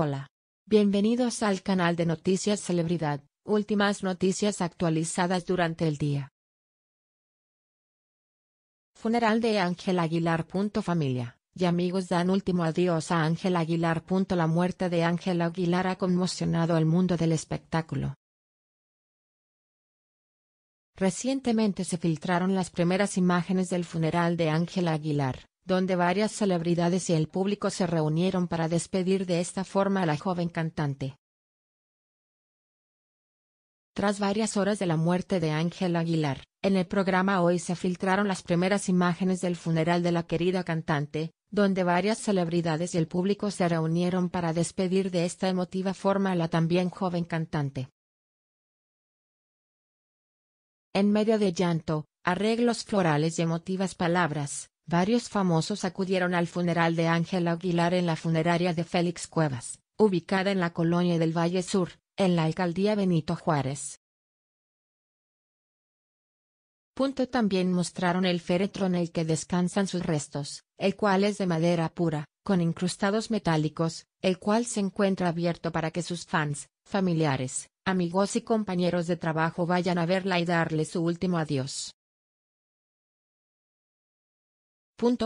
Hola. Bienvenidos al canal de Noticias Celebridad, últimas noticias actualizadas durante el día. Funeral de Ángel Aguilar. Familia y amigos dan último adiós a Ángel Aguilar. La muerte de Ángel Aguilar ha conmocionado al mundo del espectáculo. Recientemente se filtraron las primeras imágenes del funeral de Ángel Aguilar, donde varias celebridades y el público se reunieron para despedir de esta forma a la joven cantante. Tras varias horas de la muerte de Ángel Aguilar, en el programa hoy se filtraron las primeras imágenes del funeral de la querida cantante, donde varias celebridades y el público se reunieron para despedir de esta emotiva forma a la también joven cantante. En medio de llanto, arreglos florales y emotivas palabras, Varios famosos acudieron al funeral de Ángel Aguilar en la funeraria de Félix Cuevas, ubicada en la colonia del Valle Sur, en la alcaldía Benito Juárez. Punto también mostraron el féretro en el que descansan sus restos, el cual es de madera pura, con incrustados metálicos, el cual se encuentra abierto para que sus fans, familiares, amigos y compañeros de trabajo vayan a verla y darle su último adiós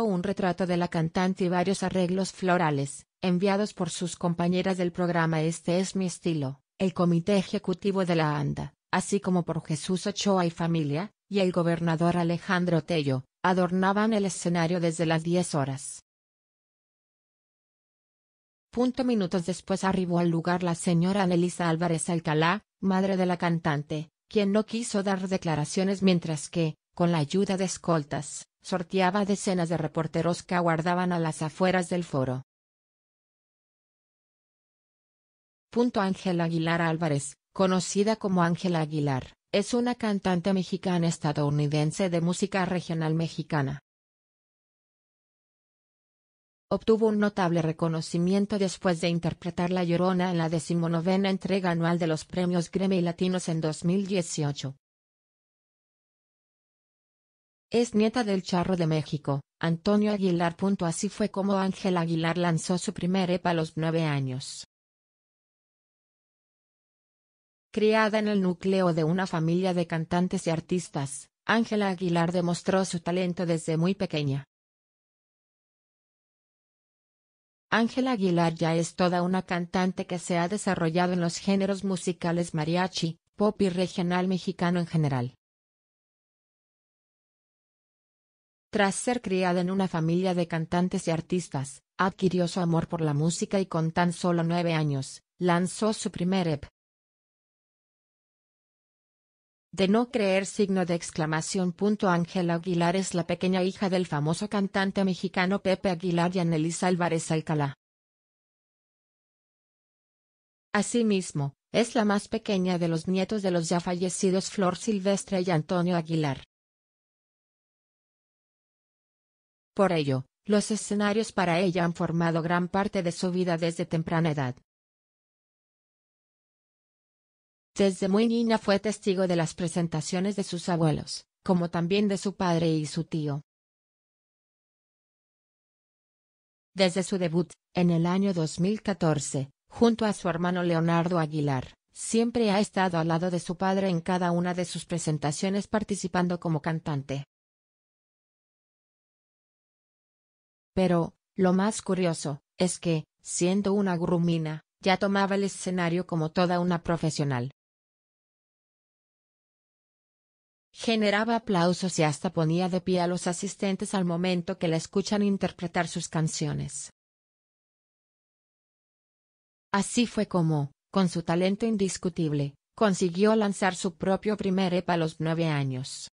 un retrato de la cantante y varios arreglos florales, enviados por sus compañeras del programa Este es mi estilo, el comité ejecutivo de la ANDA, así como por Jesús Ochoa y familia, y el gobernador Alejandro Tello, adornaban el escenario desde las diez horas. Punto minutos después arribó al lugar la señora Anelisa Álvarez Alcalá, madre de la cantante, quien no quiso dar declaraciones mientras que, con la ayuda de escoltas, sorteaba decenas de reporteros que aguardaban a las afueras del foro. Ángela Aguilar Álvarez, conocida como Ángela Aguilar, es una cantante mexicana estadounidense de música regional mexicana. Obtuvo un notable reconocimiento después de interpretar La Llorona en la decimonovena entrega anual de los premios Grammy Latinos en 2018. Es nieta del Charro de México, Antonio Aguilar. Así fue como Ángela Aguilar lanzó su primer EPA a los nueve años. Criada en el núcleo de una familia de cantantes y artistas, Ángela Aguilar demostró su talento desde muy pequeña. Ángela Aguilar ya es toda una cantante que se ha desarrollado en los géneros musicales mariachi, pop y regional mexicano en general. Tras ser criada en una familia de cantantes y artistas, adquirió su amor por la música y con tan solo nueve años, lanzó su primer EP. De no creer signo de exclamación. Ángela Aguilar es la pequeña hija del famoso cantante mexicano Pepe Aguilar y Anelisa Álvarez Alcalá. Asimismo, es la más pequeña de los nietos de los ya fallecidos Flor Silvestre y Antonio Aguilar. Por ello, los escenarios para ella han formado gran parte de su vida desde temprana edad. Desde muy niña fue testigo de las presentaciones de sus abuelos, como también de su padre y su tío. Desde su debut, en el año 2014, junto a su hermano Leonardo Aguilar, siempre ha estado al lado de su padre en cada una de sus presentaciones participando como cantante. Pero, lo más curioso, es que, siendo una grumina, ya tomaba el escenario como toda una profesional. Generaba aplausos y hasta ponía de pie a los asistentes al momento que la escuchan interpretar sus canciones. Así fue como, con su talento indiscutible, consiguió lanzar su propio primer EP a los nueve años.